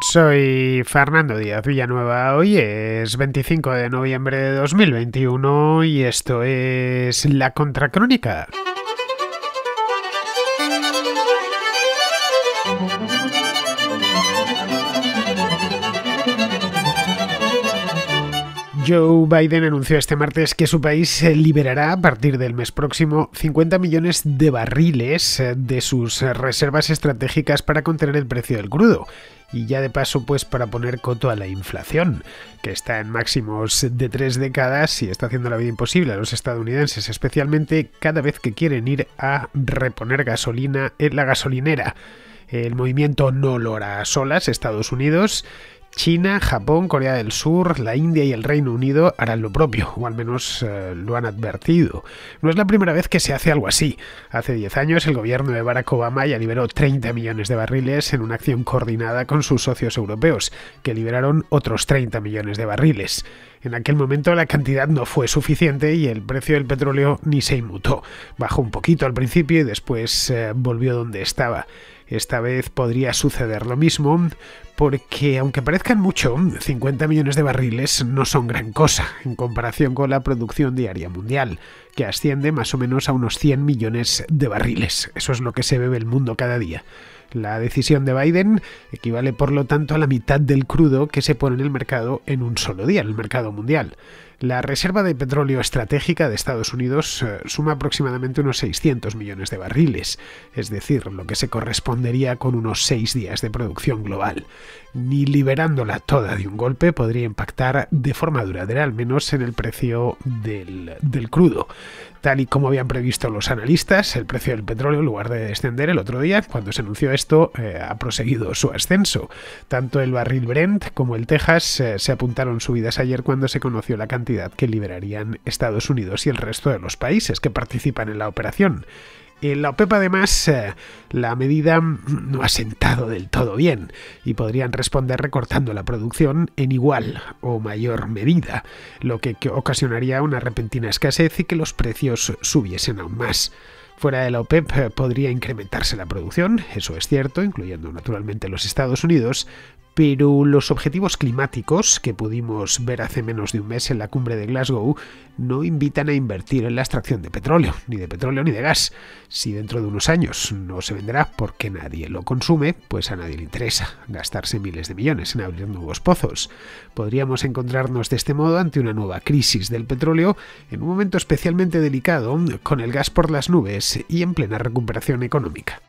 Soy Fernando Díaz Villanueva. Hoy es 25 de noviembre de 2021 y esto es La Contracrónica. Joe Biden anunció este martes que su país liberará a partir del mes próximo 50 millones de barriles eh, de sus reservas estratégicas para contener el precio del crudo y ya de paso pues para poner coto a la inflación, que está en máximos de tres décadas y está haciendo la vida imposible a los estadounidenses, especialmente cada vez que quieren ir a reponer gasolina en la gasolinera. El movimiento No lo hará a solas, Estados Unidos, China, Japón, Corea del Sur, la India y el Reino Unido harán lo propio, o al menos eh, lo han advertido. No es la primera vez que se hace algo así. Hace 10 años el gobierno de Barack Obama ya liberó 30 millones de barriles en una acción coordinada con sus socios europeos, que liberaron otros 30 millones de barriles. En aquel momento la cantidad no fue suficiente y el precio del petróleo ni se inmutó. Bajó un poquito al principio y después eh, volvió donde estaba. Esta vez podría suceder lo mismo, porque aunque parezcan mucho, 50 millones de barriles no son gran cosa en comparación con la producción diaria mundial, que asciende más o menos a unos 100 millones de barriles. Eso es lo que se bebe el mundo cada día. La decisión de Biden equivale por lo tanto a la mitad del crudo que se pone en el mercado en un solo día, en el mercado mundial. La reserva de petróleo estratégica de Estados Unidos eh, suma aproximadamente unos 600 millones de barriles, es decir, lo que se correspondería con unos 6 días de producción global. Ni liberándola toda de un golpe podría impactar de forma duradera al menos en el precio del, del crudo. Tal y como habían previsto los analistas, el precio del petróleo, en lugar de descender el otro día, cuando se anunció esto, eh, ha proseguido su ascenso. Tanto el barril Brent como el Texas eh, se apuntaron subidas ayer cuando se conoció la cantidad que liberarían Estados Unidos y el resto de los países que participan en la operación. En eh, la OPEP además eh, la medida no ha sentado del todo bien y podrían responder recortando la producción en igual o mayor medida, lo que ocasionaría una repentina escasez y que los precios subiesen aún más. Fuera de la OPEP eh, podría incrementarse la producción, eso es cierto, incluyendo naturalmente los Estados Unidos, pero los objetivos climáticos que pudimos ver hace menos de un mes en la cumbre de Glasgow no invitan a invertir en la extracción de petróleo, ni de petróleo ni de gas. Si dentro de unos años no se venderá porque nadie lo consume, pues a nadie le interesa gastarse miles de millones en abrir nuevos pozos. Podríamos encontrarnos de este modo ante una nueva crisis del petróleo en un momento especialmente delicado, con el gas por las nubes y en plena recuperación económica.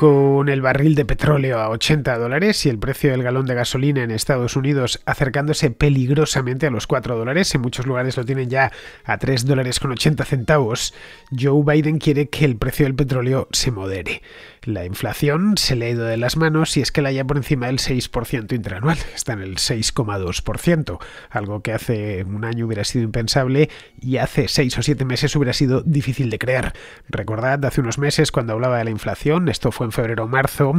Con el barril de petróleo a 80 dólares y el precio del galón de gasolina en Estados Unidos acercándose peligrosamente a los 4 dólares, en muchos lugares lo tienen ya a 3 dólares con 80 centavos, Joe Biden quiere que el precio del petróleo se modere la inflación se le ha ido de las manos y es que la ya por encima del 6% interanual, está en el 6,2%, algo que hace un año hubiera sido impensable y hace 6 o 7 meses hubiera sido difícil de creer. Recordad, hace unos meses cuando hablaba de la inflación, esto fue en febrero o marzo,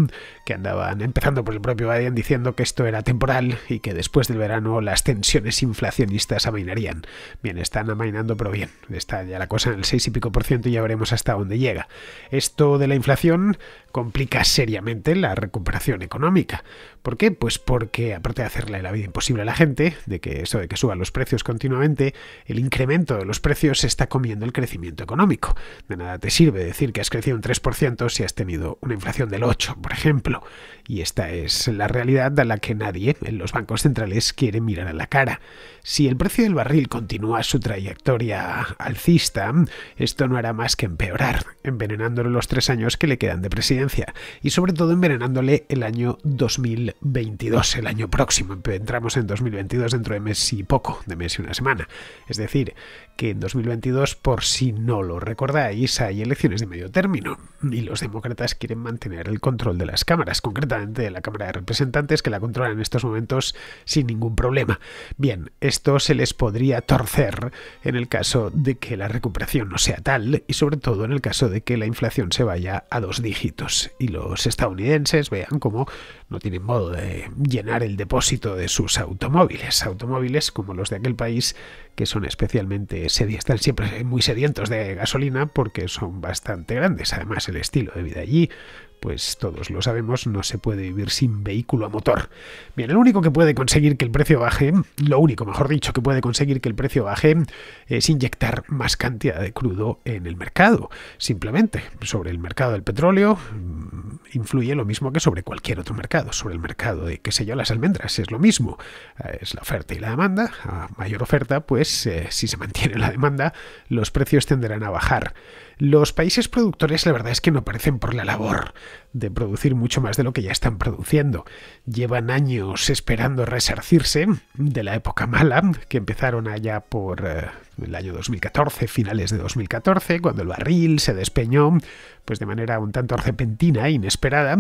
que andaban empezando por el propio Biden diciendo que esto era temporal y que después del verano las tensiones inflacionistas amainarían. Bien, están amainando pero bien, está ya la cosa en el 6 y pico por ciento y ya veremos hasta dónde llega. Esto de la inflación complica seriamente la recuperación económica, ¿Por qué? Pues porque, aparte de hacerle la vida imposible a la gente, de que eso de que suban los precios continuamente, el incremento de los precios está comiendo el crecimiento económico. De nada te sirve decir que has crecido un 3% si has tenido una inflación del 8%, por ejemplo. Y esta es la realidad a la que nadie en los bancos centrales quiere mirar a la cara. Si el precio del barril continúa su trayectoria alcista, esto no hará más que empeorar, envenenándole los tres años que le quedan de presidencia y sobre todo envenenándole el año 2000 22 el año próximo. Entramos en 2022 dentro de mes y poco, de mes y una semana. Es decir, que en 2022, por si no lo recordáis, hay elecciones de medio término y los demócratas quieren mantener el control de las cámaras, concretamente de la Cámara de Representantes, que la controlan en estos momentos sin ningún problema. Bien, esto se les podría torcer en el caso de que la recuperación no sea tal y sobre todo en el caso de que la inflación se vaya a dos dígitos y los estadounidenses vean cómo no tienen modo de llenar el depósito de sus automóviles. Automóviles como los de aquel país que son especialmente sedientes, están siempre muy sedientos de gasolina porque son bastante grandes. Además, el estilo de vida allí pues todos lo sabemos, no se puede vivir sin vehículo a motor. Bien, el único que puede conseguir que el precio baje, lo único, mejor dicho, que puede conseguir que el precio baje es inyectar más cantidad de crudo en el mercado. Simplemente, sobre el mercado del petróleo mm, influye lo mismo que sobre cualquier otro mercado, sobre el mercado de, qué sé yo, las almendras, es lo mismo. Eh, es la oferta y la demanda, a mayor oferta, pues eh, si se mantiene la demanda, los precios tenderán a bajar. Los países productores la verdad es que no parecen por la labor de producir mucho más de lo que ya están produciendo. Llevan años esperando resarcirse de la época mala, que empezaron allá por eh, el año 2014, finales de 2014, cuando el barril se despeñó, pues de manera un tanto repentina e inesperada.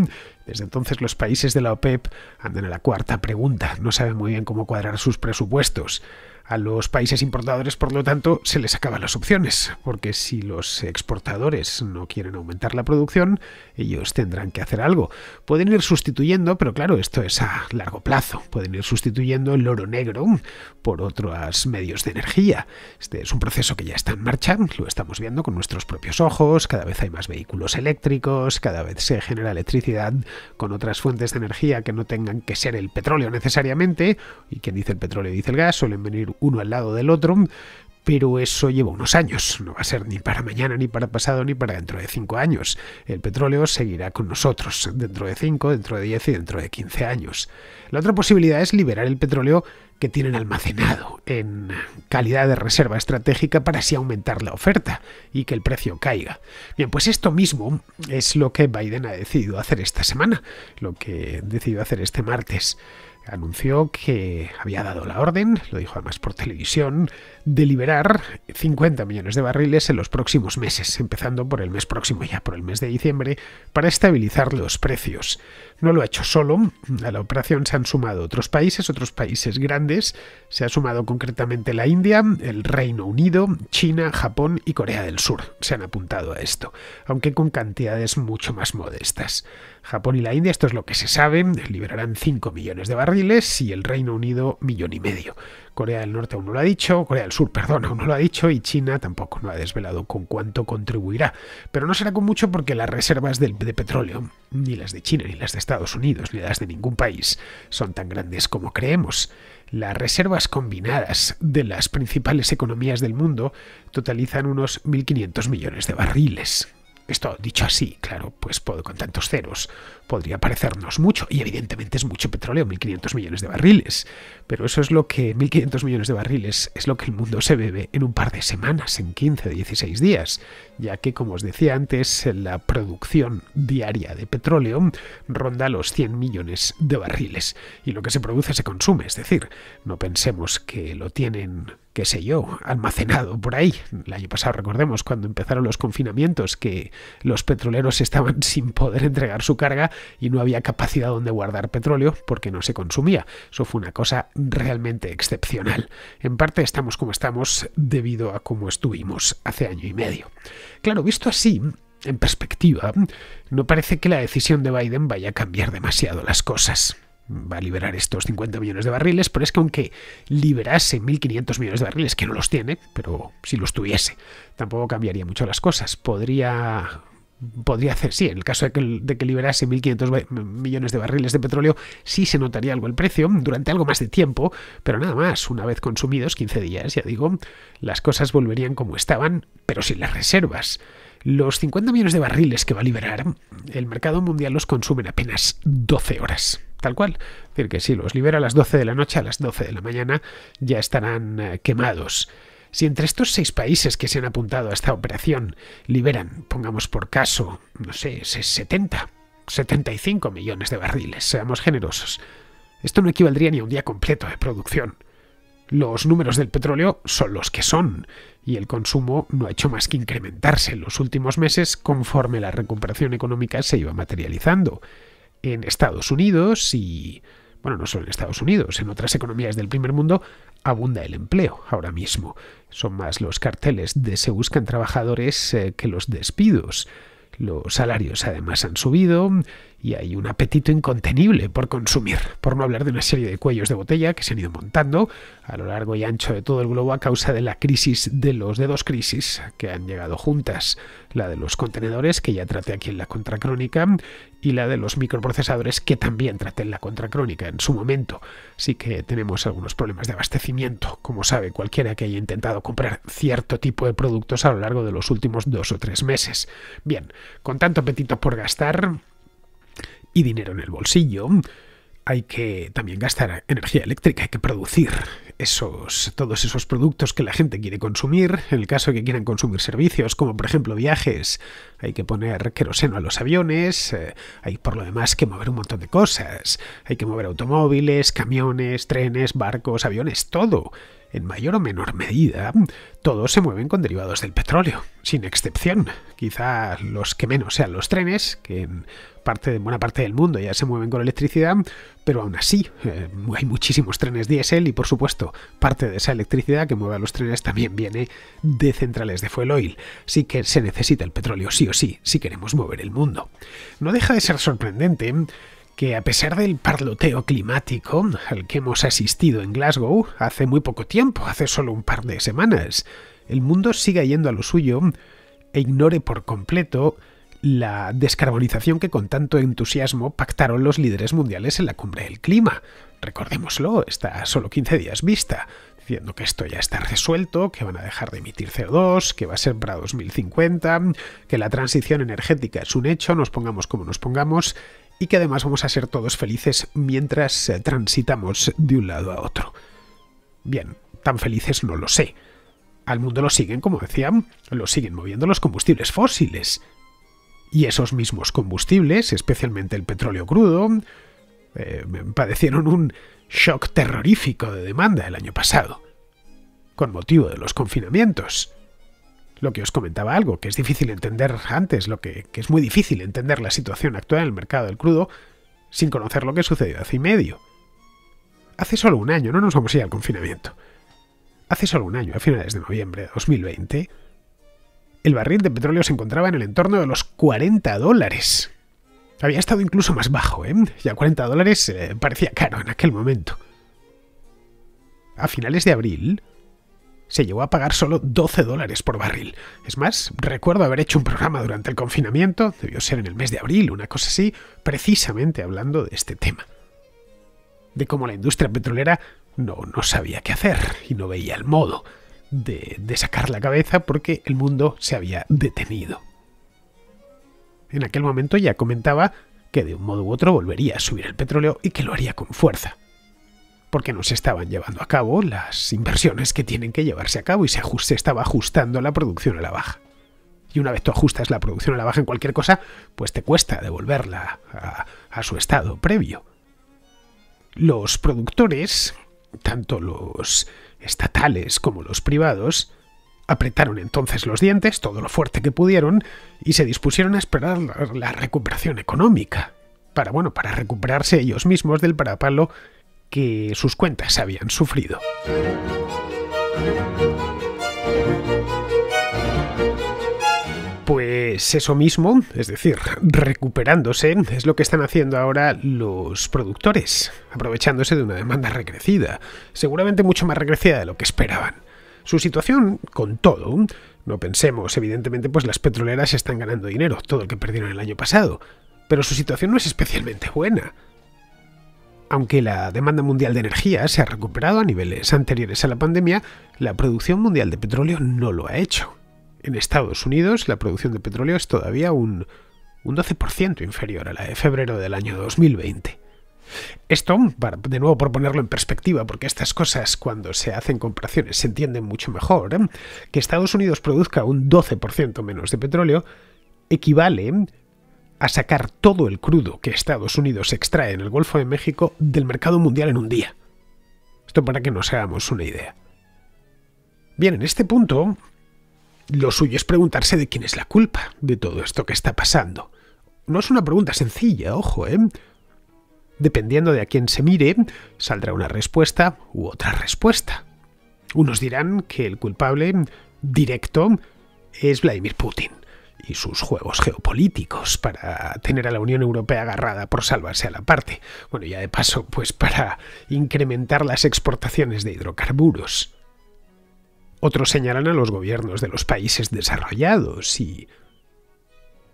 Desde entonces los países de la OPEP e andan a la cuarta pregunta, no saben muy bien cómo cuadrar sus presupuestos. A los países importadores, por lo tanto, se les acaban las opciones, porque si los exportadores no quieren aumentar la producción, ellos tendrán que hacer algo. Pueden ir sustituyendo, pero claro, esto es a largo plazo. Pueden ir sustituyendo el oro negro por otros medios de energía. Este es un proceso que ya está en marcha, lo estamos viendo con nuestros propios ojos, cada vez hay más vehículos eléctricos, cada vez se genera electricidad con otras fuentes de energía que no tengan que ser el petróleo necesariamente, y quien dice el petróleo dice el gas, suelen venir uno al lado del otro, pero eso lleva unos años, no va a ser ni para mañana, ni para pasado, ni para dentro de cinco años. El petróleo seguirá con nosotros dentro de 5, dentro de 10 y dentro de 15 años. La otra posibilidad es liberar el petróleo que tienen almacenado en calidad de reserva estratégica para así aumentar la oferta y que el precio caiga. Bien, pues esto mismo es lo que Biden ha decidido hacer esta semana, lo que decidió hacer este martes anunció que había dado la orden, lo dijo además por televisión, de liberar 50 millones de barriles en los próximos meses, empezando por el mes próximo ya, por el mes de diciembre, para estabilizar los precios. No lo ha hecho solo, a la operación se han sumado otros países, otros países grandes, se ha sumado concretamente la India, el Reino Unido, China, Japón y Corea del Sur. Se han apuntado a esto, aunque con cantidades mucho más modestas. Japón y la India, esto es lo que se sabe, liberarán 5 millones de barriles y el Reino Unido millón y medio. Corea del Norte aún no lo ha dicho, Corea del Sur, perdón, aún no lo ha dicho, y China tampoco no ha desvelado con cuánto contribuirá. Pero no será con mucho porque las reservas de, de petróleo, ni las de China, ni las de Estados Unidos, ni las de ningún país, son tan grandes como creemos. Las reservas combinadas de las principales economías del mundo totalizan unos 1.500 millones de barriles. Esto dicho así, claro, pues con tantos ceros podría parecernos mucho, y evidentemente es mucho petróleo, 1.500 millones de barriles, pero eso es lo que 1.500 millones de barriles es lo que el mundo se bebe en un par de semanas, en 15, 16 días, ya que como os decía antes, la producción diaria de petróleo ronda los 100 millones de barriles, y lo que se produce se consume, es decir, no pensemos que lo tienen qué sé yo, almacenado por ahí. El año pasado, recordemos, cuando empezaron los confinamientos, que los petroleros estaban sin poder entregar su carga y no había capacidad donde guardar petróleo porque no se consumía. Eso fue una cosa realmente excepcional. En parte estamos como estamos debido a cómo estuvimos hace año y medio. Claro, visto así, en perspectiva, no parece que la decisión de Biden vaya a cambiar demasiado las cosas va a liberar estos 50 millones de barriles, pero es que aunque liberase 1.500 millones de barriles, que no los tiene, pero si los tuviese, tampoco cambiaría mucho las cosas. Podría podría hacer, sí, en el caso de que, de que liberase 1.500 millones de barriles de petróleo, sí se notaría algo el precio durante algo más de tiempo, pero nada más, una vez consumidos 15 días, ya digo, las cosas volverían como estaban, pero sin las reservas. Los 50 millones de barriles que va a liberar, el mercado mundial los consume en apenas 12 horas tal cual. Es decir, que si los libera a las 12 de la noche, a las 12 de la mañana ya estarán eh, quemados. Si entre estos seis países que se han apuntado a esta operación liberan, pongamos por caso, no sé, 70, 75 millones de barriles, seamos generosos, esto no equivaldría ni a un día completo de producción. Los números del petróleo son los que son, y el consumo no ha hecho más que incrementarse en los últimos meses conforme la recuperación económica se iba materializando en Estados Unidos y, bueno, no solo en Estados Unidos, en otras economías del primer mundo abunda el empleo ahora mismo. Son más los carteles de se buscan trabajadores eh, que los despidos. Los salarios además han subido, y hay un apetito incontenible por consumir, por no hablar de una serie de cuellos de botella que se han ido montando a lo largo y ancho de todo el globo a causa de la crisis de los dos crisis que han llegado juntas, la de los contenedores que ya traté aquí en la contracrónica y la de los microprocesadores que también traté en la contracrónica en su momento. así que tenemos algunos problemas de abastecimiento, como sabe cualquiera que haya intentado comprar cierto tipo de productos a lo largo de los últimos dos o tres meses. Bien, con tanto apetito por gastar, y dinero en el bolsillo, hay que también gastar energía eléctrica, hay que producir esos, todos esos productos que la gente quiere consumir. En el caso que quieran consumir servicios, como por ejemplo viajes, hay que poner queroseno a los aviones, eh, hay por lo demás que mover un montón de cosas. Hay que mover automóviles, camiones, trenes, barcos, aviones, todo. En mayor o menor medida, todos se mueven con derivados del petróleo, sin excepción. Quizás los que menos sean los trenes, que en parte de buena parte del mundo ya se mueven con electricidad, pero aún así eh, hay muchísimos trenes diésel y por supuesto parte de esa electricidad que mueve a los trenes también viene de centrales de fuel oil. Sí que se necesita el petróleo sí o sí si queremos mover el mundo. No deja de ser sorprendente que a pesar del parloteo climático al que hemos asistido en Glasgow hace muy poco tiempo, hace solo un par de semanas, el mundo siga yendo a lo suyo e ignore por completo la descarbonización que con tanto entusiasmo pactaron los líderes mundiales en la cumbre del clima. Recordémoslo, está a solo 15 días vista, diciendo que esto ya está resuelto, que van a dejar de emitir CO2, que va a ser para 2050, que la transición energética es un hecho, nos pongamos como nos pongamos, y que además vamos a ser todos felices mientras eh, transitamos de un lado a otro. Bien, tan felices no lo sé. Al mundo lo siguen, como decían, lo siguen moviendo los combustibles fósiles. Y esos mismos combustibles, especialmente el petróleo crudo, eh, padecieron un shock terrorífico de demanda el año pasado, con motivo de los confinamientos. Lo que os comentaba algo, que es difícil entender antes, lo que, que es muy difícil entender la situación actual en el mercado del crudo sin conocer lo que sucedió hace y medio. Hace solo un año, no nos vamos a ir al confinamiento. Hace solo un año, a finales de noviembre de 2020, el barril de petróleo se encontraba en el entorno de los 40 dólares. Había estado incluso más bajo, ¿eh? Ya 40 dólares eh, parecía caro en aquel momento. A finales de abril se llegó a pagar solo 12 dólares por barril. Es más, recuerdo haber hecho un programa durante el confinamiento, debió ser en el mes de abril, una cosa así, precisamente hablando de este tema. De cómo la industria petrolera no, no sabía qué hacer y no veía el modo de, sacar la cabeza porque el mundo se había detenido. En aquel momento ya comentaba que de un modo u otro volvería a subir el petróleo y que lo haría con fuerza, porque no se estaban llevando a cabo las inversiones que tienen que llevarse a cabo y se, estaba ajustando la producción a la baja. Y una vez tú ajustas la producción a la baja en cualquier cosa, pues te cuesta devolverla a su estado previo. Los productores, tanto los estatales como los privados, apretaron entonces los dientes todo lo fuerte que pudieron y se dispusieron a esperar la recuperación económica, para, bueno, para recuperarse ellos mismos del parapalo que sus cuentas habían sufrido. Es eso mismo, es decir, recuperándose, es lo que están haciendo ahora los productores, aprovechándose de una demanda recrecida, seguramente mucho más recrecida de lo que esperaban. Su situación, con todo, no pensemos, evidentemente, pues las petroleras están ganando dinero, todo lo que perdieron el año pasado, pero su situación no es especialmente buena. Aunque la demanda mundial de energía se ha recuperado a niveles anteriores a la pandemia, la producción mundial de petróleo no lo ha hecho. En Estados Unidos, la producción de petróleo es todavía un, 12% inferior a la de febrero del año 2020. Esto, de nuevo por ponerlo en perspectiva, porque estas cosas cuando se hacen comparaciones se entienden mucho mejor, ¿eh? que Estados Unidos produzca un 12% menos de petróleo equivale a sacar todo el crudo que Estados Unidos extrae en el Golfo de México del mercado mundial en un día. Esto para que nos hagamos una idea. Bien, en este punto, lo suyo es preguntarse de quién es la culpa de todo esto que está pasando. No es una pregunta sencilla, ojo, ¿eh? Dependiendo de a quién se mire, saldrá una respuesta u otra respuesta. Unos dirán que el culpable directo es Vladimir Putin y sus juegos geopolíticos para tener a la Unión Europea agarrada por salvarse a la parte. Bueno, ya de paso, pues para incrementar las exportaciones de hidrocarburos. Otros señalan a los gobiernos de los países desarrollados y...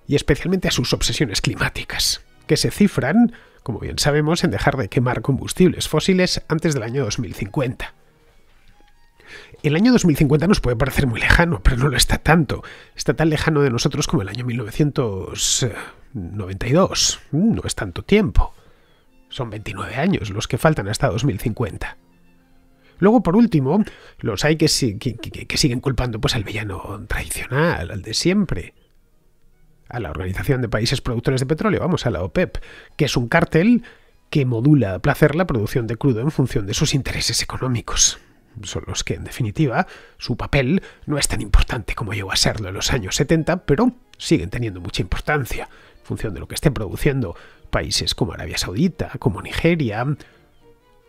y especialmente a sus obsesiones climáticas, que se cifran, como bien sabemos, en dejar de quemar combustibles fósiles antes del año 2050. El año 2050 nos puede parecer muy lejano, pero no lo está tanto. Está tan lejano de nosotros como el año 1992. No es tanto tiempo. Son 29 años los que faltan hasta 2050. Luego, por último, los hay que, siguen culpando pues, al villano tradicional, al de siempre a la Organización de Países Productores de Petróleo, vamos, a la OPEP, que es un cártel que modula a placer la producción de crudo en función de sus intereses económicos. Son los que, en definitiva, su papel no es tan importante como llegó a serlo en los años 70, pero siguen teniendo mucha importancia, en función de lo que estén produciendo países como Arabia Saudita, como Nigeria,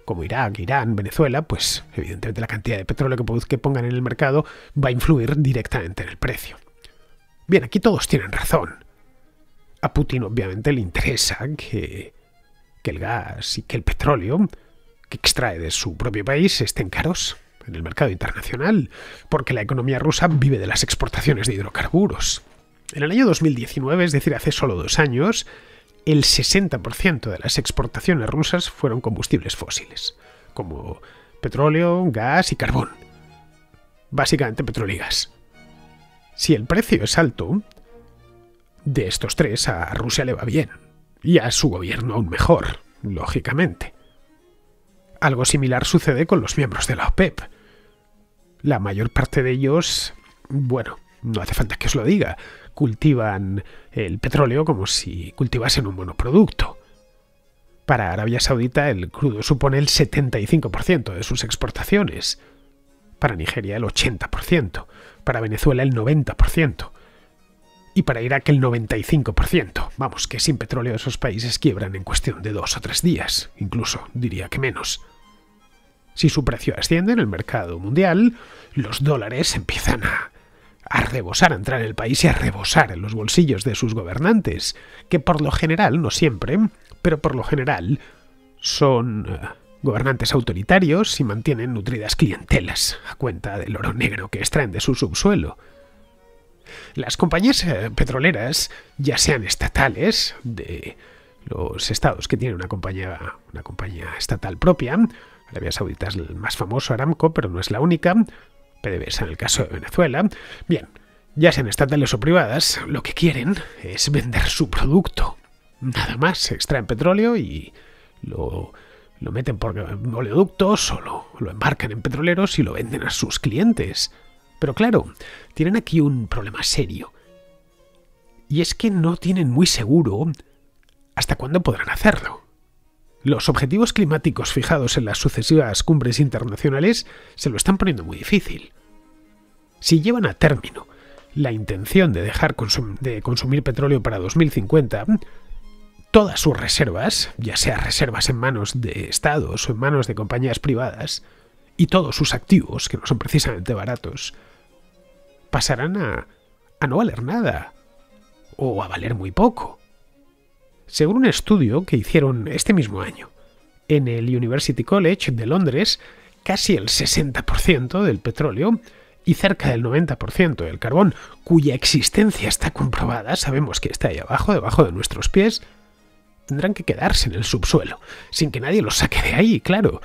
como Irak, Irán, Venezuela, pues evidentemente la cantidad de petróleo que, que pongan en el mercado va a influir directamente en el precio. Bien, aquí todos tienen razón. A Putin obviamente le interesa que, que el gas y que el petróleo que extrae de su propio país estén caros en el mercado internacional, porque la economía rusa vive de las exportaciones de hidrocarburos. En el año 2019, es decir, hace solo dos años, el 60% de las exportaciones rusas fueron combustibles fósiles, como petróleo, gas y carbón. Básicamente petróleo y gas. Si el precio es alto, de estos tres a Rusia le va bien, y a su gobierno aún mejor, lógicamente. Algo similar sucede con los miembros de la OPEP. La mayor parte de ellos, bueno, no hace falta que os lo diga, cultivan el petróleo como si cultivasen un monoproducto. Para Arabia Saudita el crudo supone el 75% de sus exportaciones, para Nigeria el 80%, para Venezuela el 90% y para Irak el 95%. Vamos, que sin petróleo esos países quiebran en cuestión de dos o tres días, incluso diría que menos. Si su precio asciende en el mercado mundial, los dólares empiezan a a rebosar, a entrar en el país y a rebosar en los bolsillos de sus gobernantes, que por lo general, no siempre, pero por lo general, son eh, gobernantes autoritarios y mantienen nutridas clientelas a cuenta del oro negro que extraen de su subsuelo. Las compañías eh, petroleras, ya sean estatales, de los estados que tienen una compañía, una compañía estatal propia, Arabia Saudita es el más famoso, Aramco, pero no es la única. PDVSA en el caso de Venezuela, bien, ya sean estatales o privadas, lo que quieren es vender su producto. Nada más, extraen petróleo y lo, lo meten por oleoductos o lo embarcan en petroleros y lo venden a sus clientes. Pero claro, tienen aquí un problema serio. Y es que no tienen muy seguro hasta cuándo podrán hacerlo los objetivos climáticos fijados en las sucesivas cumbres internacionales se lo están poniendo muy difícil. Si llevan a término la intención de dejar de consumir petróleo para 2050, todas sus reservas, ya sea reservas en manos de estados o en manos de compañías privadas, y todos sus activos, que no son precisamente baratos, pasarán a no valer nada, o a valer muy poco según un estudio que hicieron este mismo año en el University College de Londres, casi el 60% del petróleo y cerca del 90% del carbón, cuya existencia está comprobada, sabemos que está ahí abajo, debajo de nuestros pies, tendrán que quedarse en el subsuelo, sin que nadie los saque de ahí, claro.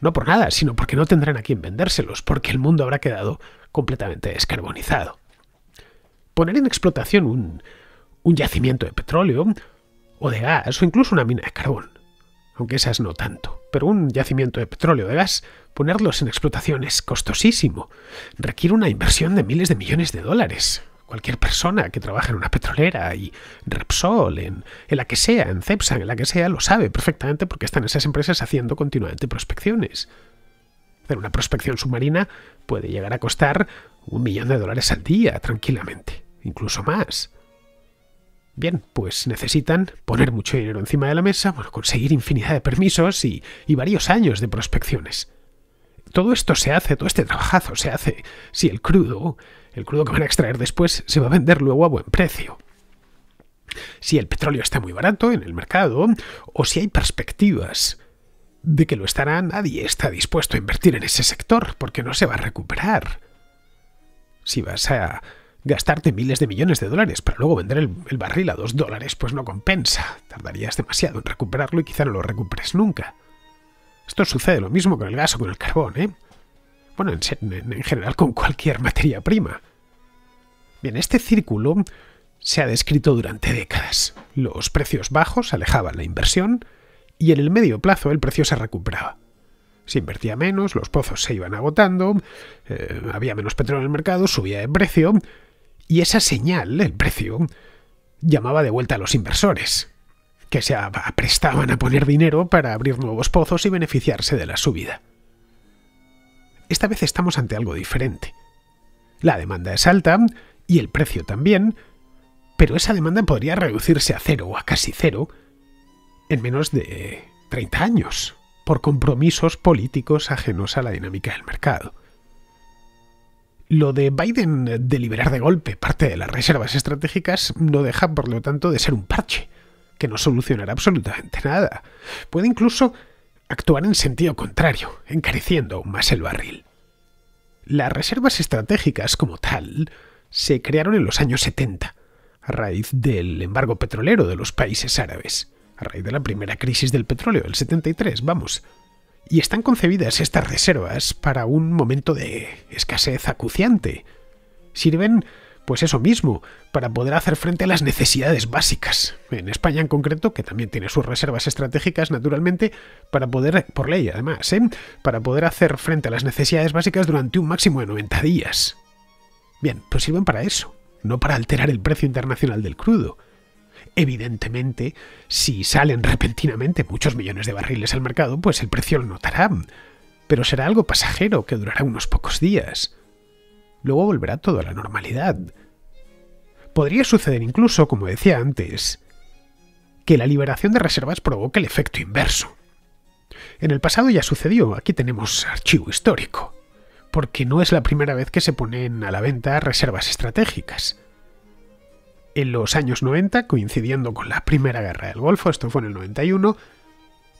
No por nada, sino porque no tendrán a quién vendérselos, porque el mundo habrá quedado completamente descarbonizado. Poner en explotación un yacimiento de petróleo o de gas, o incluso una mina de carbón. Aunque esas no tanto. Pero un yacimiento de petróleo o de gas, ponerlos en explotación es costosísimo. Requiere una inversión de miles de millones de dólares. Cualquier persona que trabaja en una petrolera y Repsol, en, la que sea, en Cepsa en la que sea, lo sabe perfectamente porque están esas empresas haciendo continuamente prospecciones. Hacer una prospección submarina puede llegar a costar un millón de dólares al día, tranquilamente, incluso más. Bien, pues necesitan poner mucho dinero encima de la mesa, bueno, conseguir infinidad de permisos y, y, varios años de prospecciones. Todo esto se hace, todo este trabajazo se hace si el crudo, el crudo que van a extraer después, se va a vender luego a buen precio. Si el petróleo está muy barato en el mercado, o si hay perspectivas de que lo estará, nadie está dispuesto a invertir en ese sector porque no se va a recuperar. Si vas a gastarte miles de millones de dólares para luego vender el, barril a dos dólares, pues no compensa. Tardarías demasiado en recuperarlo y quizá no lo recuperes nunca. Esto sucede lo mismo con el gas o con el carbón, ¿eh? Bueno, en, general con cualquier materia prima. Bien, este círculo se ha descrito durante décadas. Los precios bajos alejaban la inversión y en el medio plazo el precio se recuperaba. Se invertía menos, los pozos se iban agotando, eh, había menos petróleo en el mercado, subía el precio y esa señal, el precio, llamaba de vuelta a los inversores, que se aprestaban a poner dinero para abrir nuevos pozos y beneficiarse de la subida. Esta vez estamos ante algo diferente. La demanda es alta y el precio también, pero esa demanda podría reducirse a cero o a casi cero en menos de 30 años, por compromisos políticos ajenos a la dinámica del mercado. Lo de Biden de liberar de golpe parte de las reservas estratégicas no deja, por lo tanto, de ser un parche, que no solucionará absolutamente nada. Puede incluso actuar en sentido contrario, encareciendo más el barril. Las reservas estratégicas como tal se crearon en los años 70, a raíz del embargo petrolero de los países árabes, a raíz de la primera crisis del petróleo del 73, vamos. Y están concebidas estas reservas para un momento de escasez acuciante. Sirven, pues eso mismo, para poder hacer frente a las necesidades básicas. En España en concreto, que también tiene sus reservas estratégicas, naturalmente, para poder, por ley además, ¿eh? para poder hacer frente a las necesidades básicas durante un máximo de 90 días. Bien, pues sirven para eso, no para alterar el precio internacional del crudo. Evidentemente, si salen repentinamente muchos millones de barriles al mercado, pues el precio lo notará, pero será algo pasajero que durará unos pocos días. Luego volverá todo a la normalidad. Podría suceder incluso, como decía antes, que la liberación de reservas provoque el efecto inverso. En el pasado ya sucedió, aquí tenemos archivo histórico, porque no es la primera vez que se ponen a la venta reservas estratégicas en los años 90, coincidiendo con la Primera Guerra del Golfo, esto fue en el 91,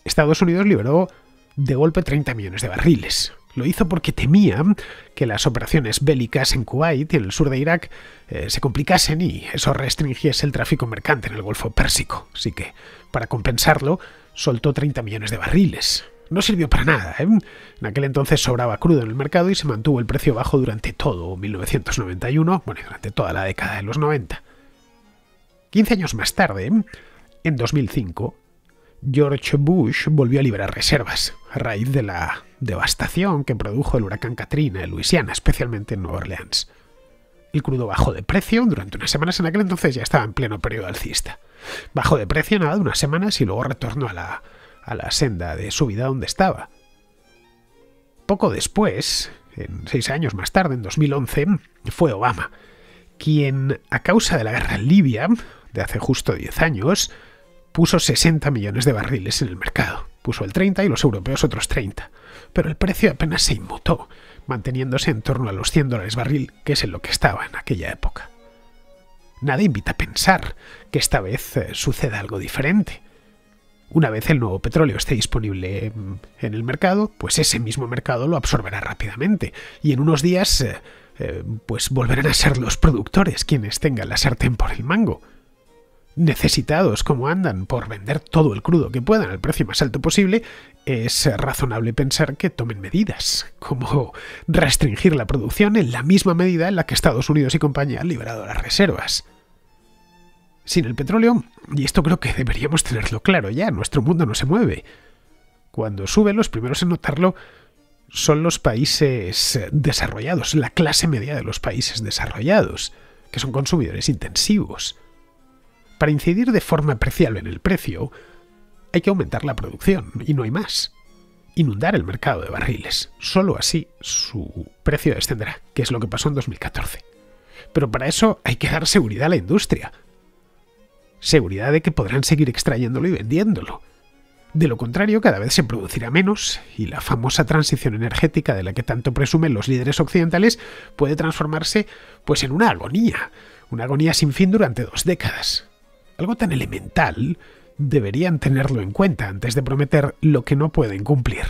Estados Unidos liberó de golpe 30 millones de barriles. Lo hizo porque temía que las operaciones bélicas en Kuwait y en el sur de Irak eh, se complicasen y eso restringiese el tráfico mercante en el Golfo Pérsico. Así que, para compensarlo, soltó 30 millones de barriles. No sirvió para nada. ¿eh? En aquel entonces sobraba crudo en el mercado y se mantuvo el precio bajo durante todo 1991, bueno, durante toda la década de los 90. 15 años más tarde, en 2005, George Bush volvió a liberar reservas a raíz de la devastación que produjo el huracán Katrina en Luisiana, especialmente en Nueva Orleans. El crudo bajó de precio durante unas semanas, en aquel entonces ya estaba en pleno periodo alcista. Bajó de precio nada de unas semanas y luego retornó a la, a la senda de subida donde estaba. Poco después, en seis años más tarde, en 2011, fue Obama, quien a causa de la guerra en Libia de hace justo 10 años, puso 60 millones de barriles en el mercado. Puso el 30 y los europeos otros 30. Pero el precio apenas se inmutó, manteniéndose en torno a los 100 dólares barril, que es en lo que estaba en aquella época. Nada invita a pensar que esta vez eh, suceda algo diferente. Una vez el nuevo petróleo esté disponible mm, en el mercado, pues ese mismo mercado lo absorberá rápidamente y en unos días eh, eh, pues volverán a ser los productores quienes tengan la sartén por el mango necesitados como andan por vender todo el crudo que puedan al precio más alto posible, es razonable pensar que tomen medidas, como restringir la producción en la misma medida en la que Estados Unidos y compañía han liberado las reservas. Sin el petróleo, y esto creo que deberíamos tenerlo claro ya, nuestro mundo no se mueve. Cuando sube, los primeros en notarlo son los países desarrollados, la clase media de los países desarrollados, que son consumidores intensivos. Para incidir de forma apreciable en el precio, hay que aumentar la producción, y no hay más. Inundar el mercado de barriles. Solo así su precio descenderá, que es lo que pasó en 2014. Pero para eso hay que dar seguridad a la industria. Seguridad de que podrán seguir extrayéndolo y vendiéndolo. De lo contrario, cada vez se producirá menos y la famosa transición energética de la que tanto presumen los líderes occidentales puede transformarse pues en una agonía, una agonía sin fin durante dos décadas algo tan elemental, deberían tenerlo en cuenta antes de prometer lo que no pueden cumplir.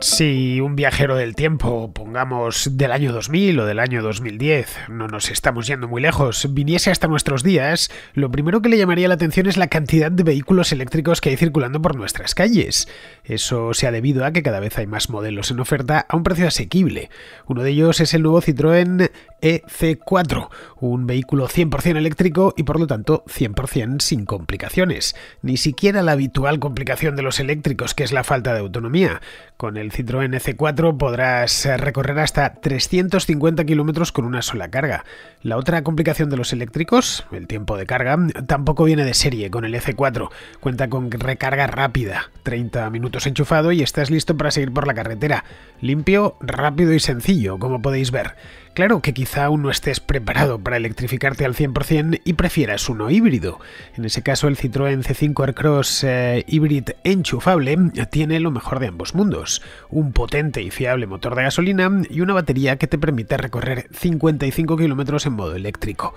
Si un viajero del tiempo, pongamos del año 2000 o del año 2010, no nos estamos yendo muy lejos, viniese hasta nuestros días, lo primero que le llamaría la atención es la cantidad de vehículos eléctricos que hay circulando por nuestras calles. Eso se ha debido a que cada vez hay más modelos en oferta a un precio asequible. Uno de ellos es el nuevo Citroën EC4, un vehículo 100% eléctrico y por lo tanto 100% sin complicaciones. Ni siquiera la habitual complicación de los eléctricos, que es la falta de autonomía. Con el Citroën EC4 podrás recorrer hasta 350 kilómetros con una sola carga. La otra complicación de los eléctricos, el tiempo de carga, tampoco viene de serie con el EC4. Cuenta con recarga rápida, 30 minutos enchufado y estás listo para seguir por la carretera. Limpio, rápido y sencillo, como podéis ver. Claro que quizá aún no estés preparado para electrificarte al 100% y prefieras uno híbrido. En ese caso, el Citroën C5 Aircross Hybrid eh, enchufable tiene lo mejor de ambos mundos. Un potente y fiable motor de gasolina y una batería que te permite recorrer 55 kilómetros en modo eléctrico.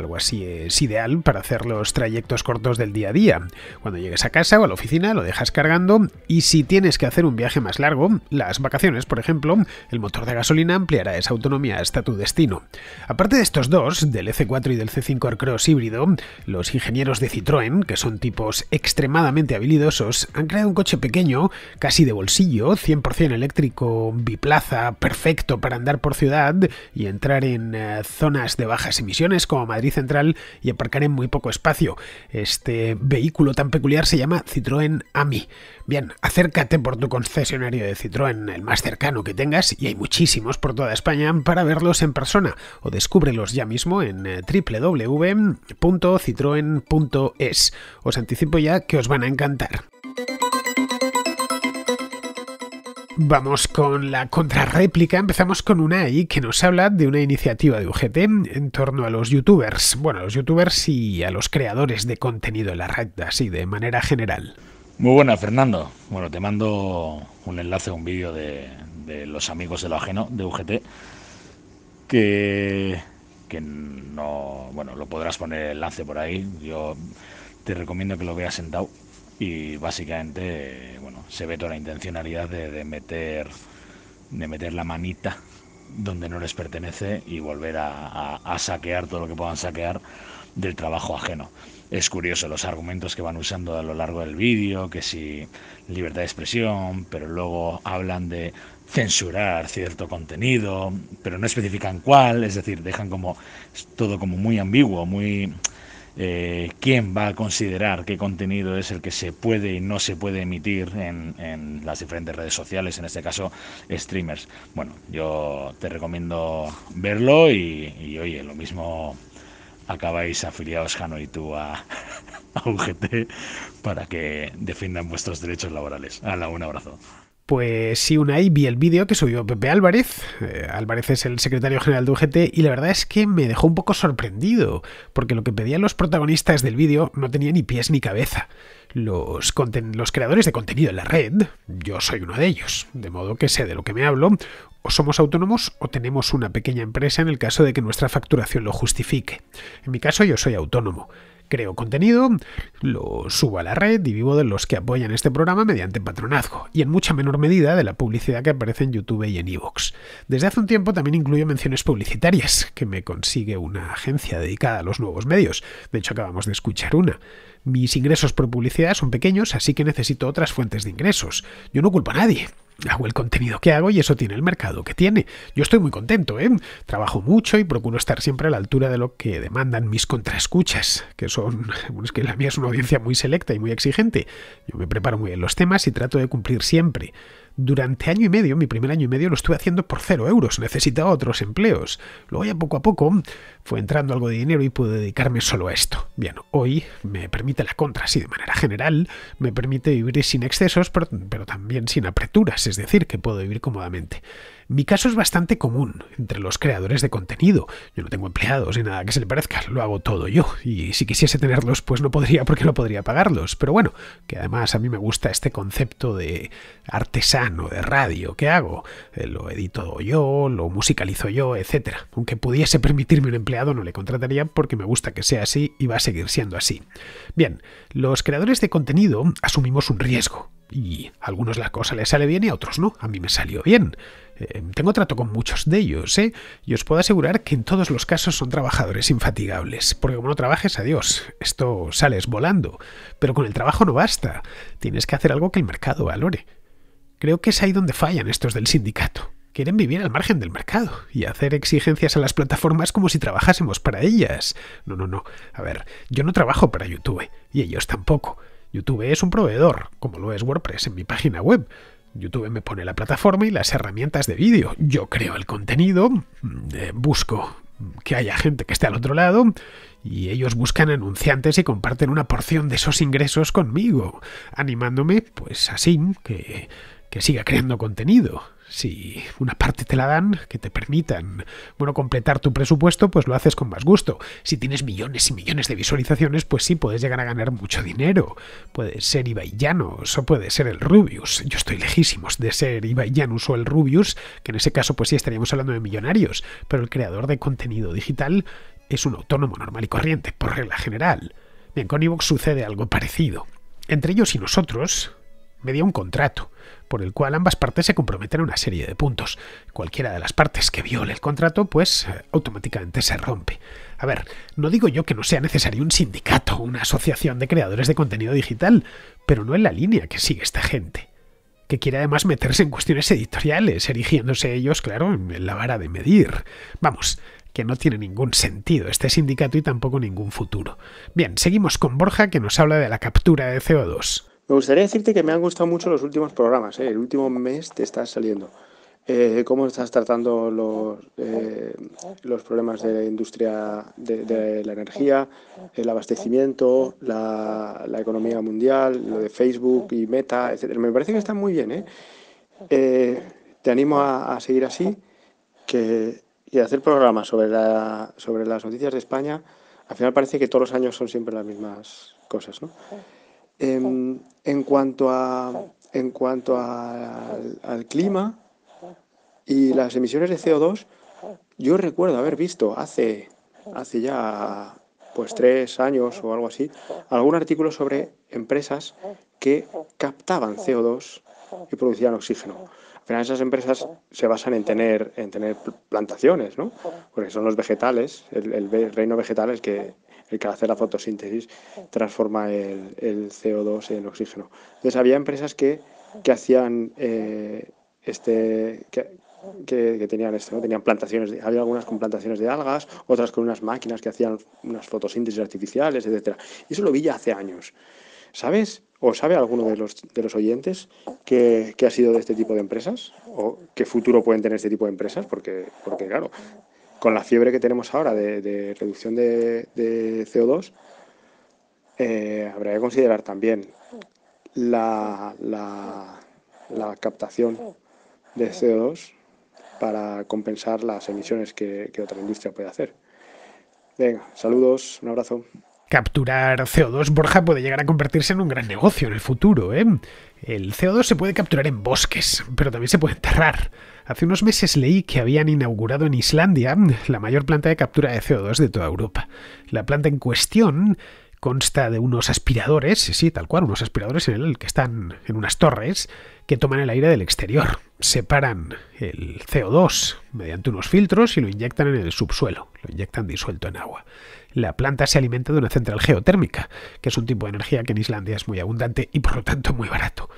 Algo así es ideal para hacer los trayectos cortos del día a día. Cuando llegues a casa o a la oficina lo dejas cargando y si tienes que hacer un viaje más largo, las vacaciones por ejemplo, el motor de gasolina ampliará esa autonomía hasta tu destino. Aparte de estos dos, del e c 4 y del C5 Aircross híbrido, los ingenieros de Citroën, que son tipos extremadamente habilidosos, han creado un coche pequeño, casi de bolsillo, 100% eléctrico, biplaza, perfecto para andar por ciudad y entrar en eh, zonas de bajas emisiones como Madrid Central y aparcar en muy poco espacio. Este vehículo tan peculiar se llama Citroën AMI. Bien, acércate por tu concesionario de Citroën, el más cercano que tengas, y hay muchísimos por toda España para verlos en persona o descúbrelos ya mismo en eh, www.citroen.es. Os anticipo ya que os van a encantar. Vamos con la contrarréplica. Empezamos con una ahí que nos habla de una iniciativa de UGT en torno a los youtubers. Bueno, a los youtubers y a los creadores de contenido en la red, así de manera general. Muy buena, Fernando. Bueno, te mando un enlace a un vídeo de, los amigos de lo ajeno de UGT que, que no. Bueno, lo podrás poner enlace por ahí. Yo te recomiendo que lo veas sentado y básicamente se ve toda la intencionalidad de, de meter de meter la manita donde no les pertenece y volver a, saquear todo lo que puedan saquear del trabajo ajeno. Es curioso los argumentos que van usando a lo largo del vídeo, que si libertad de expresión, pero luego hablan de censurar cierto contenido, pero no especifican cuál, es decir, dejan como todo como muy ambiguo, muy eh, quién va a considerar qué contenido es el que se puede y no se puede emitir en, en las diferentes redes sociales, en este caso streamers. Bueno, yo te recomiendo verlo y, oye, lo mismo acabáis afiliados Jano y tú a, a UGT para que defiendan vuestros derechos laborales. Hala, un abrazo. Pues sí, una ahí vi el vídeo que subió Pepe Álvarez. Eh, Álvarez es el secretario general de UGT y la verdad es que me dejó un poco sorprendido, porque lo que pedían los protagonistas del vídeo no tenía ni pies ni cabeza. Los, los creadores de contenido en la red, yo soy uno de ellos, de modo que sé de lo que me hablo, o somos autónomos o tenemos una pequeña empresa en el caso de que nuestra facturación lo justifique. En mi caso yo soy autónomo creo contenido, lo subo a la red y vivo de los que apoyan este programa mediante patronazgo, y en mucha menor medida de la publicidad que aparece en YouTube y en Evox. Desde hace un tiempo también incluyo menciones publicitarias, que me consigue una agencia dedicada a los nuevos medios, de hecho acabamos de escuchar una. Mis ingresos por publicidad son pequeños, así que necesito otras fuentes de ingresos. Yo no culpo a nadie. Hago el contenido que hago y eso tiene el mercado que tiene. Yo estoy muy contento, ¿eh? Trabajo mucho y procuro estar siempre a la altura de lo que demandan mis contraescuchas, que son... Bueno, es que la mía es una audiencia muy selecta y muy exigente. Yo me preparo muy bien los temas y trato de cumplir siempre. Durante año y medio, mi primer año y medio, lo estuve haciendo por cero euros, necesitaba otros empleos. Luego ya poco a poco fue entrando algo de dinero y pude dedicarme solo a esto. Bien, hoy me permite la contra, sí, de manera general, me permite vivir sin excesos, pero también sin apreturas, es decir, que puedo vivir cómodamente. Mi caso es bastante común entre los creadores de contenido. Yo no tengo empleados ni nada que se le parezca, lo hago todo yo. Y si quisiese tenerlos, pues no podría porque no podría pagarlos. Pero bueno, que además a mí me gusta este concepto de artesano, de radio. ¿Qué hago? Eh, lo edito yo, lo musicalizo yo, etc. Aunque pudiese permitirme un empleado, no le contrataría porque me gusta que sea así y va a seguir siendo así. Bien, los creadores de contenido asumimos un riesgo. Y a algunos la cosa les sale bien y a otros no. A mí me salió bien. Em, tengo trato con muchos de ellos, ¿eh? Y os puedo asegurar que en todos los casos son trabajadores infatigables, porque como no trabajes, adiós, esto sales volando. Pero con el trabajo no basta, tienes que hacer algo que el mercado valore. Creo que es ahí donde fallan estos del sindicato. Quieren vivir al margen del mercado y hacer exigencias a las plataformas como si trabajásemos para ellas. No, no, no. A ver, yo no trabajo para YouTube y ellos tampoco. YouTube es un proveedor, como lo es WordPress en mi página web. YouTube me pone la plataforma y las herramientas de vídeo. Yo creo el contenido, mm, eh, busco que haya gente que esté al otro lado y ellos buscan anunciantes y comparten una porción de esos ingresos conmigo, animándome pues así que, que siga creando contenido si una parte te la dan, que te permitan, bueno, completar tu presupuesto, pues lo haces con más gusto. Si tienes millones y millones de visualizaciones, pues sí, puedes llegar a ganar mucho dinero. Puede ser Ibai Llanos o puede ser el Rubius. Yo estoy lejísimos de ser Ibai o el Rubius, que en ese caso pues sí estaríamos hablando de millonarios, pero el creador de contenido digital es un autónomo normal y corriente, por regla general. Bien, con Evox sucede algo parecido. Entre ellos y nosotros, media un contrato, por el cual ambas partes se comprometen a una serie de puntos. Cualquiera de las partes que viole el contrato, pues eh, automáticamente se rompe. A ver, no digo yo que no sea necesario un sindicato, una asociación de creadores de contenido digital, pero no es la línea que sigue esta gente que quiere además meterse en cuestiones editoriales, erigiéndose ellos, claro, en la vara de medir. Vamos, que no tiene ningún sentido este sindicato y tampoco ningún futuro. Bien, seguimos con Borja que nos habla de la captura de CO2. Me gustaría decirte que me han gustado mucho los últimos programas, eh, el último mes te estás saliendo. Eh, ¿Cómo estás tratando los, eh, los problemas de la industria de, la energía, el abastecimiento, la, economía mundial, lo de Facebook y Meta, etcétera? Me parece que está muy bien. te animo a, seguir así y a hacer programas sobre, sobre las noticias de España. Al final parece que todos los años son siempre las mismas cosas, ¿no? Em, en, cuanto a, en cuanto al, clima y las emisiones de CO2, yo recuerdo haber visto hace, hace ya pues tres años o algo así, algún artículo sobre empresas que captaban CO2 y producían oxígeno. Al final esas empresas se basan en tener, en tener plantaciones, ¿no? Porque son los vegetales, el, reino vegetal el que, el que hace la fotosíntesis transforma el, CO2 en oxígeno. Entonces había empresas que, hacían eh, este... Que, tenían esto, Tenían plantaciones, había algunas con plantaciones de algas, otras con unas máquinas que hacían unas fotosíntesis artificiales, etcétera. Y eso lo vi ya hace años. ¿Sabes o sabe alguno de los, de los oyentes que, ha sido de este tipo de empresas? ¿O qué futuro pueden tener este tipo de empresas? Porque, porque claro, con la fiebre que tenemos ahora de, reducción de, CO2, eh, habrá que considerar también la, captación de CO2 para compensar las emisiones que otra industria puede hacer. Venga, saludos, un abrazo capturar CO2, Borja, puede llegar a convertirse en un gran negocio en el futuro. ¿eh? El CO2 se puede capturar en bosques, pero también se puede enterrar. Hace unos meses leí que habían inaugurado en Islandia la mayor planta de captura de CO2 de toda Europa. La planta en cuestión consta de unos aspiradores, sí, tal cual, unos aspiradores en el que están en unas torres que toman el aire del exterior, separan el CO2 mediante unos filtros y lo inyectan en el subsuelo, lo inyectan disuelto en agua la planta se alimenta de una central geotérmica, que es un tipo de energía que en Islandia es muy abundante y por lo tanto muy barato.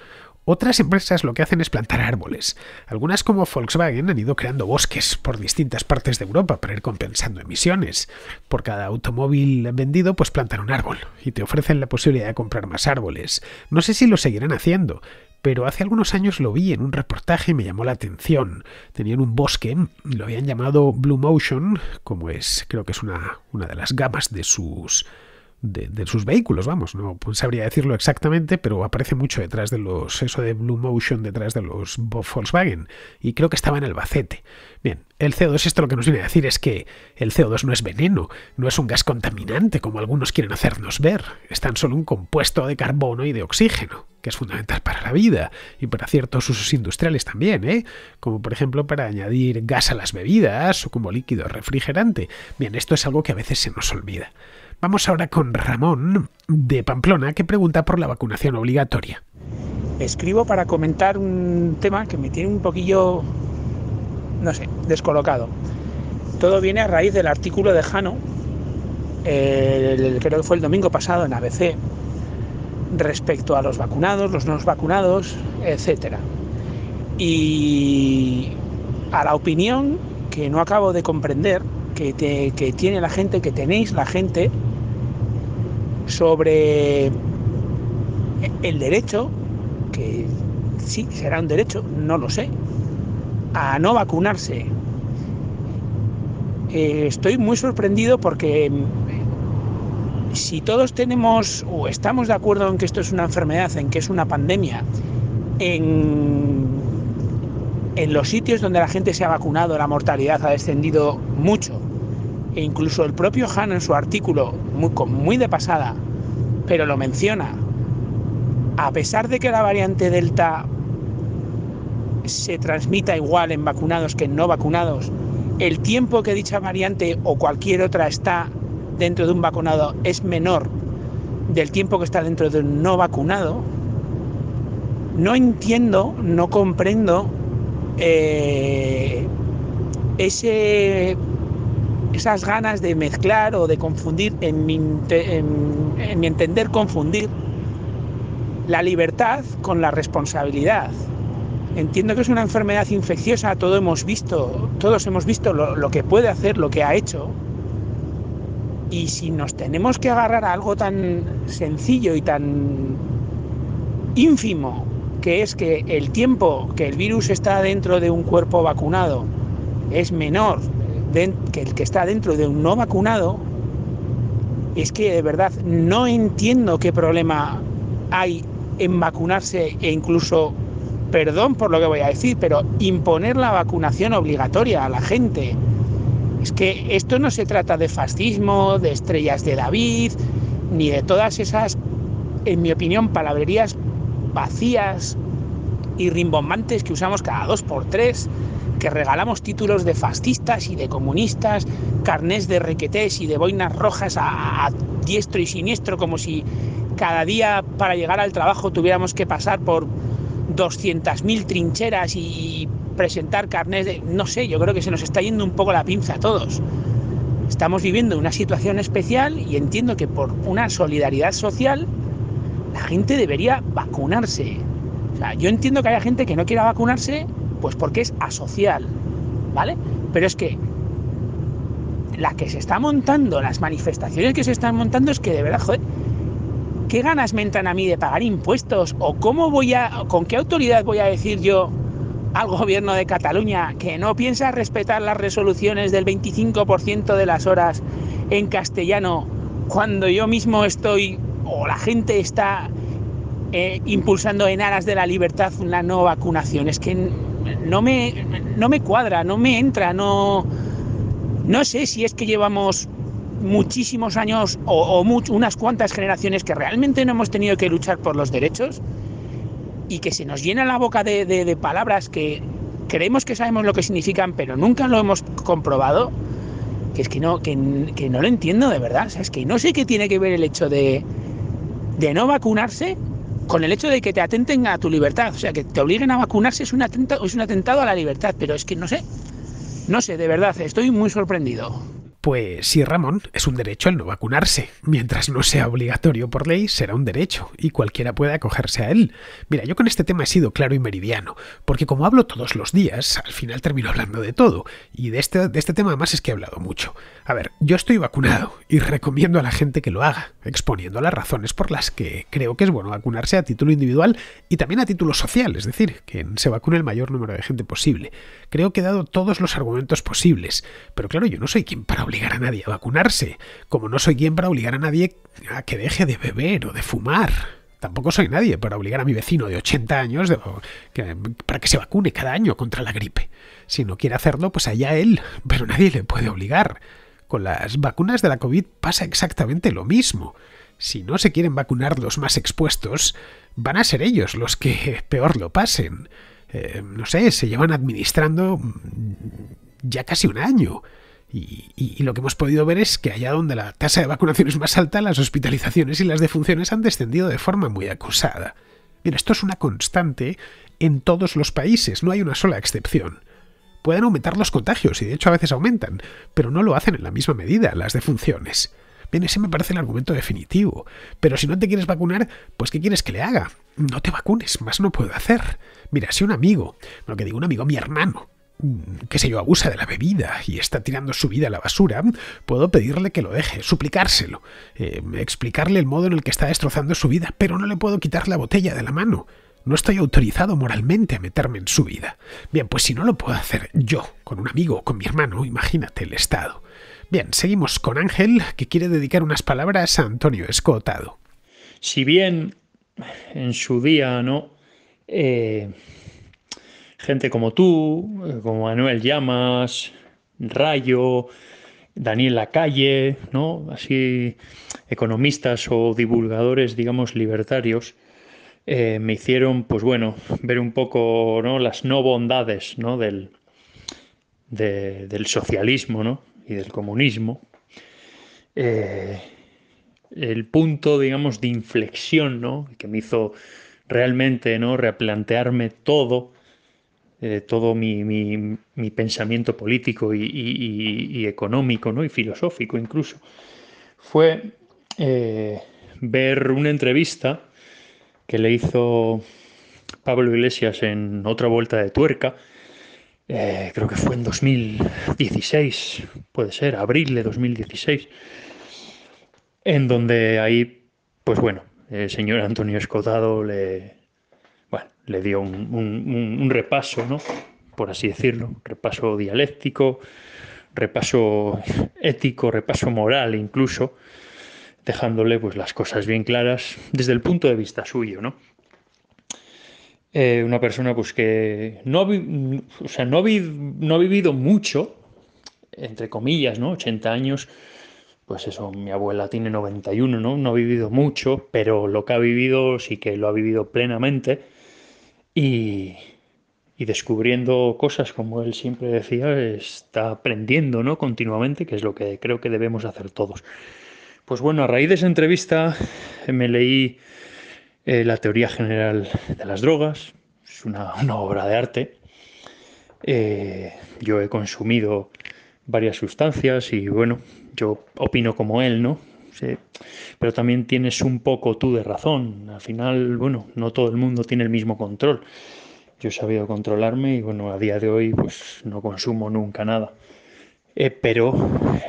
Otras empresas lo que hacen es plantar árboles. Algunas como Volkswagen han ido creando bosques por distintas partes de Europa para ir compensando emisiones. Por cada automóvil vendido pues plantan un árbol y te ofrecen la posibilidad de comprar más árboles. No sé si lo seguirán haciendo, pero hace algunos años lo vi en un reportaje y me llamó la atención. Tenían un bosque, lo habían llamado Blue Motion, como es, creo que es una, una de las gamas de sus de, sus vehículos, vamos, no sabría decirlo exactamente, pero aparece mucho detrás de los, eso de Blue Motion, detrás de los Volkswagen, y creo que estaba en Albacete. Bien, el CO2 esto lo que nos viene a decir es que el CO2 no es veneno, no es un gas contaminante como algunos quieren hacernos ver, es tan solo un compuesto de carbono y de oxígeno, que es fundamental para la vida y para ciertos usos industriales también, ¿eh? como por ejemplo para añadir gas a las bebidas o como líquido refrigerante. Bien, esto es algo que a veces se nos olvida. Vamos ahora con Ramón de Pamplona que pregunta por la vacunación obligatoria. Escribo para comentar un tema que me tiene un poquillo, no sé, descolocado. Todo viene a raíz del artículo de Jano, creo que fue el domingo pasado en ABC, respecto a los vacunados, los no vacunados, etcétera. Y a la opinión que no acabo de comprender que, que tiene la gente, que tenéis la gente sobre el derecho, que sí será un derecho, no lo sé, a no vacunarse. Eh, estoy muy sorprendido porque mm, si todos tenemos o estamos de acuerdo en que esto es una enfermedad, en que es una pandemia, en los sitios donde la gente se ha vacunado la mortalidad ha descendido mucho, e incluso el propio Han en su artículo, muy, muy de pasada, pero lo menciona, a pesar de que la variante Delta se transmita igual en vacunados que en no vacunados, el tiempo que dicha variante o cualquier otra está dentro de un vacunado es menor del tiempo que está dentro de un no vacunado, no entiendo, no comprendo eh, ese esas ganas de mezclar o de confundir, en mi, entender confundir la libertad con la responsabilidad. Entiendo que es una enfermedad infecciosa, todo hemos visto, todos hemos visto lo, lo, que puede hacer, lo que ha hecho. Y si nos tenemos que agarrar a algo tan sencillo y tan ínfimo, que es que el tiempo que el virus está dentro de un cuerpo vacunado es menor que el que está dentro de un no vacunado, es que de verdad no entiendo qué problema hay en vacunarse e incluso, perdón por lo que voy a decir, pero imponer la vacunación obligatoria a la gente. Es que esto no se trata de fascismo, de estrellas de David, ni de todas esas, en mi opinión, palabrerías vacías y rimbombantes que usamos cada dos por tres que regalamos títulos de fascistas y de comunistas, carnés de requetés y de boinas rojas a, diestro y siniestro, como si cada día para llegar al trabajo tuviéramos que pasar por 200.000 trincheras y presentar carnés de... No sé, yo creo que se nos está yendo un poco la pinza a todos. Estamos viviendo una situación especial y entiendo que por una solidaridad social la gente debería vacunarse. O sea, yo entiendo que haya gente que no quiera vacunarse pues porque es asocial, ¿vale? Pero es que la que se está montando, las manifestaciones que se están montando es que de verdad, joder, ¿qué ganas me entran a mí de pagar impuestos? ¿O cómo voy a, con qué autoridad voy a decir yo al gobierno de Cataluña que no piensa respetar las resoluciones del 25% de las horas en castellano cuando yo mismo estoy o la gente está eh, impulsando en aras de la libertad una no vacunación? Es que no me, no me cuadra, no me entra, no, no sé si es que llevamos muchísimos años o, unas cuantas generaciones que realmente no hemos tenido que luchar por los derechos y que se nos llena la boca de, palabras que creemos que sabemos lo que significan, pero nunca lo hemos comprobado, que es que no, que, que no lo entiendo de verdad. es que no sé qué tiene que ver el hecho de, de no vacunarse con el hecho de que te atenten a tu libertad. O sea, que te obliguen a vacunarse es un, es un atentado a la libertad, pero es que no sé, no sé, de verdad, estoy muy sorprendido. Pues sí, Ramón, es un derecho el no vacunarse. Mientras no sea obligatorio por ley, será un derecho y cualquiera puede acogerse a él. Mira, yo con este tema he sido claro y meridiano, porque como hablo todos los días, al final termino hablando de todo. Y de este, de este tema además es que he hablado mucho. A ver, yo estoy vacunado y recomiendo a la gente que lo haga, exponiendo las razones por las que creo que es bueno vacunarse a título individual y también a título social, es decir, que se vacune el mayor número de gente posible. Creo que he dado todos los argumentos posibles, pero claro, yo no soy quien para obligar a nadie a vacunarse, como no soy quien para obligar a nadie a que deje de beber o de fumar. Tampoco soy nadie para obligar a mi vecino de 80 años para que se vacune cada año contra la gripe. Si no quiere hacerlo, pues allá él, pero nadie le puede obligar. Con las vacunas de la COVID pasa exactamente lo mismo. Si no se quieren vacunar los más expuestos, van a ser ellos los que peor lo pasen. Eh, no sé, se llevan administrando ya casi un año. Y, lo que hemos podido ver es que allá donde la tasa de vacunación es más alta, las hospitalizaciones y las defunciones han descendido de forma muy acusada. Mira, esto es una constante en todos los países, no hay una sola excepción. Pueden aumentar los contagios, y de hecho a veces aumentan, pero no lo hacen en la misma medida las defunciones. Bien, ese me parece el argumento definitivo. Pero si no te quieres vacunar, pues ¿qué quieres que le haga? No te vacunes, más no puedo hacer. Mira, si un amigo, lo que digo un amigo, mi hermano, qué sé yo, abusa de la bebida y está tirando su vida a la basura, puedo pedirle que lo deje, suplicárselo, eh, explicarle el modo en el que está destrozando su vida, pero no le puedo quitar la botella de la mano. No estoy autorizado moralmente a meterme en su vida. Bien, pues si no lo puedo hacer yo, con un amigo, con mi hermano, imagínate el Estado. Bien, seguimos con Ángel, que quiere dedicar unas palabras a Antonio Escotado. Si bien en su día, ¿no? Eh gente como tú, eh, como Manuel Llamas, Rayo, Daniel Lacalle, ¿no? Así economistas o divulgadores, digamos, libertarios, eh, me hicieron, pues bueno, ver un poco ¿no? las no bondades ¿no? Del, del socialismo y del comunismo. Eh, el punto, digamos, de inflexión que me hizo realmente ¿no? replantearme todo eh, todo mi, pensamiento político y, económico, ¿no? y filosófico incluso, fue eh, ver una entrevista que le hizo Pablo Iglesias en otra vuelta de tuerca, eh, creo que fue en 2016, puede ser, abril de 2016, en donde ahí, pues bueno, el señor Antonio Escotado le, le dio un, repaso, ¿no? por así decirlo, repaso dialéctico, repaso ético, repaso moral incluso, dejándole pues, las cosas bien claras desde el punto de vista suyo. ¿no? Eh, una persona pues, que no, sea, no, no ha vivido mucho, entre comillas, ¿no? 80 años, pues eso, mi abuela tiene 91, ¿no? No ha vivido mucho, pero lo que ha vivido sí que lo ha vivido plenamente y, descubriendo cosas, como él siempre decía, está aprendiendo ¿no? continuamente, que es lo que creo que debemos hacer todos. Pues bueno, a raíz de esa entrevista me leí eh, La teoría general de las drogas, es una, obra de arte. Eh, yo he consumido varias sustancias y bueno, yo opino como él, ¿no? Pero también tienes un poco tú de razón. Al final, bueno, no todo el mundo tiene el mismo control. Yo he sabido controlarme y bueno, a día de hoy pues no consumo nunca nada. Eh, pero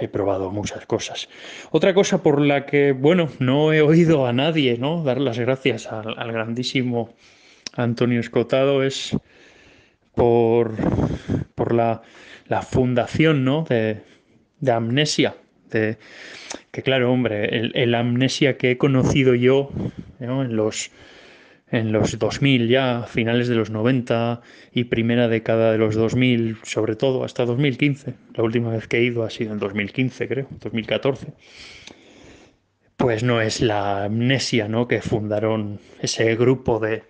he probado muchas cosas. Otra cosa por la que, bueno, no he oído a nadie, ¿no? Dar las gracias al, grandísimo Antonio Escotado es por, la, fundación, ¿no? de Amnesia este, que claro, hombre, el, amnesia que he conocido yo en los en los 2000 ya, finales de los 90 y primera década de los 2000, sobre todo hasta 2015. La última vez que he ido ha sido en 2015, creo, 2014. Pues no es la amnesia ¿no? que fundaron ese grupo de,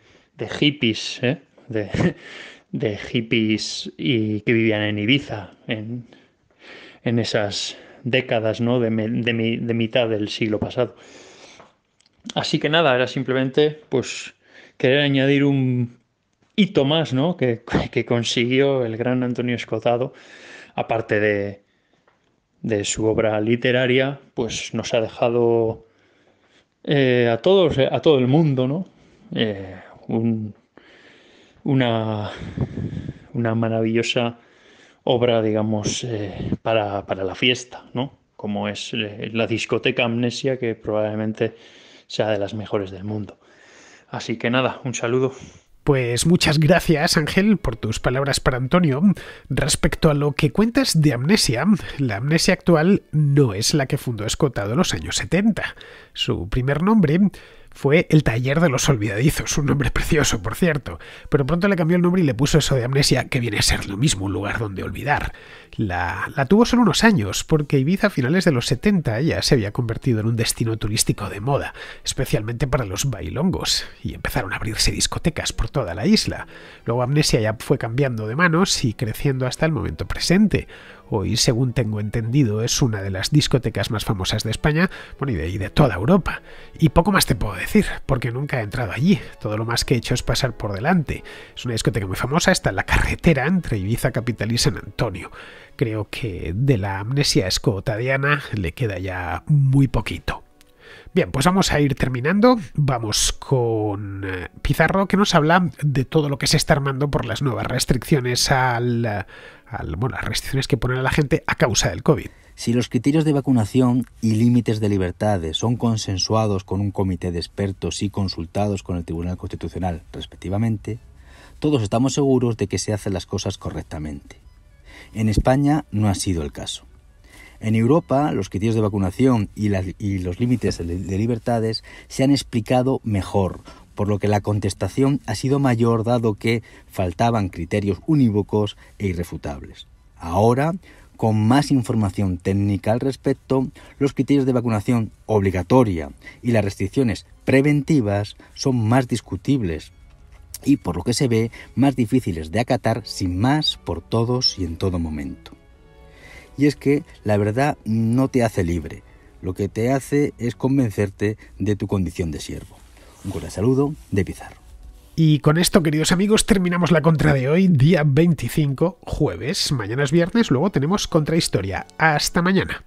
hippies, ¿eh? de, hippies y que vivían en Ibiza, en, en esas décadas de, mitad del siglo pasado. Así que nada, era simplemente pues querer añadir un hito más ¿no? que, consiguió el gran Antonio Escotado, aparte de, de su obra literaria, pues nos ha dejado eh, a todos, a todo el mundo, ¿no? Eh, un, una, una maravillosa obra, digamos, eh, para, la fiesta, ¿no? Como es eh, la discoteca Amnesia, que probablemente sea de las mejores del mundo. Así que nada, un saludo. Pues muchas gracias Ángel por tus palabras para Antonio. Respecto a lo que cuentas de Amnesia, la Amnesia actual no es la que fundó Escotado en los años 70. Su primer nombre fue el Taller de los Olvidadizos, un nombre precioso, por cierto, pero pronto le cambió el nombre y le puso eso de amnesia, que viene a ser lo mismo, un lugar donde olvidar. La, la tuvo solo unos años, porque Ibiza a finales de los 70 ya se había convertido en un destino turístico de moda, especialmente para los bailongos, y empezaron a abrirse discotecas por toda la isla. Luego Amnesia ya fue cambiando de manos y creciendo hasta el momento presente Hoy, según tengo entendido, es una de las discotecas más famosas de España, bueno, y de toda Europa. Y poco más te puedo decir, porque nunca he entrado allí. Todo lo más que he hecho es pasar por delante. Es una discoteca muy famosa, está en la carretera entre Ibiza Capital y San Antonio. Creo que de la amnesia escotadiana le queda ya muy poquito. Bien, pues vamos a ir terminando. Vamos con eh, Pizarro que nos habla de todo lo que se está armando por las nuevas restricciones al, las restricciones que ponen a la gente a causa del COVID. Si los criterios de vacunación y límites de libertades son consensuados con un comité de expertos y consultados con el Tribunal Constitucional, respectivamente, todos estamos seguros de que se hacen las cosas correctamente. En España no ha sido el caso. En Europa, los criterios de vacunación y, los límites de libertades se han explicado mejor, por lo que la contestación ha sido mayor dado que faltaban criterios unívocos e irrefutables. Ahora, con más información técnica al respecto, los criterios de vacunación obligatoria y las restricciones preventivas son más discutibles y, por lo que se ve, más difíciles de acatar sin más por todos y en todo momento y es que la verdad no te hace libre, lo que te hace es convencerte de tu condición de siervo. Un cordial saludo de Pizarro. Y con esto, queridos amigos, terminamos la contra de hoy, día 25, jueves. Mañana es viernes, luego tenemos contrahistoria. Hasta mañana.